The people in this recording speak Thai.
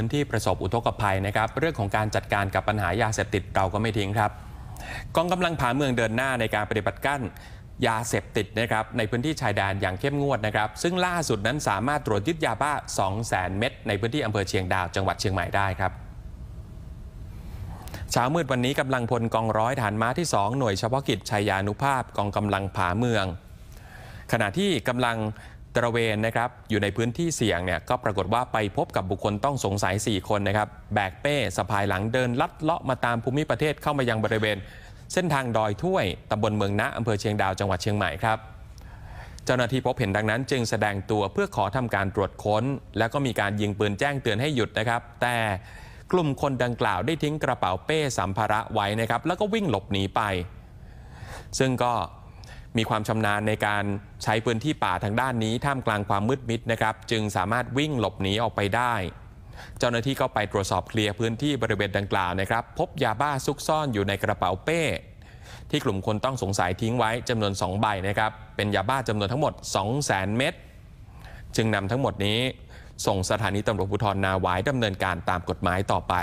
พื้นที่ประสบอุทกภัยนะครับ เรื่องของการจัดการกับปัญหายาเสพติดเราก็ไม่ทิ้งครับ กองกำลังผาเมืองเดินหน้าในการปฏิบัติกั้นยาเสพติดนะครับในพื้นที่ชายแดนอย่างเข้มงวดนะครับ ซึ่งล่าสุดนั้นสามารถตรวจยึดยาบ้า 200,000 เม็ดในพื้นที่อำเภอเชียงดาวจังหวัดเชียงใหม่ได้ครับเช้ามืดวันนี้กำลังพลกองร้อยฐานม้าที่2หน่วยเฉพาะกิจชายานุภาพกองกำลังผาเมืองขณะที่กำลังตระเวนนะครับ อยู่ในพื้นที่เสี่ยงเนี่ยก็ปรากฏว่าไปพบกับบุคคลต้องสงสัย 4 คนนะครับ แบกเป้สะพายหลังเดินลัดเลาะมาตามภูมิประเทศเข้ามายังบริเวณ เส้นทางดอยถ้วยตำบลเมืองนะอำเภอเชียงดาวจังหวัดเชียงใหม่ครับเจ้าหน้าที่พบเห็นดังนั้นจึงแสดงตัวเพื่อขอทำการตรวจค้น แล้วก็มีการยิงปืนแจ้งเตือนให้หยุดนะครับแต่กลุ่มคนดังกล่าวได้ทิ้งกระเป๋าเป้สัมภาระไว้นะครับแล้วก็วิ่งหลบหนีไป ซึ่งก็มีความชำนาญในการใช้พื้นที่ป่าทางด้านนี้ท่ามกลางความมืดมิดนะครับจึงสามารถวิ่งหลบหนีออกไปได้ เจ้าหน้าที่ก็ไปตรวจสอบเคลียร์พื้นที่บริเวณดังกล่าวนะครับ พบยาบ้าซุกซ่อนอยู่ในกระเป๋าเป้ ที่กลุ่มคนต้องสงสัยทิ้งไว้จำนวน2ใบนะครับเป็นยาบ้าจำนวนทั้งหมด 200,000 เม็ดจึงนำทั้งหมดนี้ส่งสถานีตำรวจภูธรนาวายดำเนินการตามกฎหมายต่อไป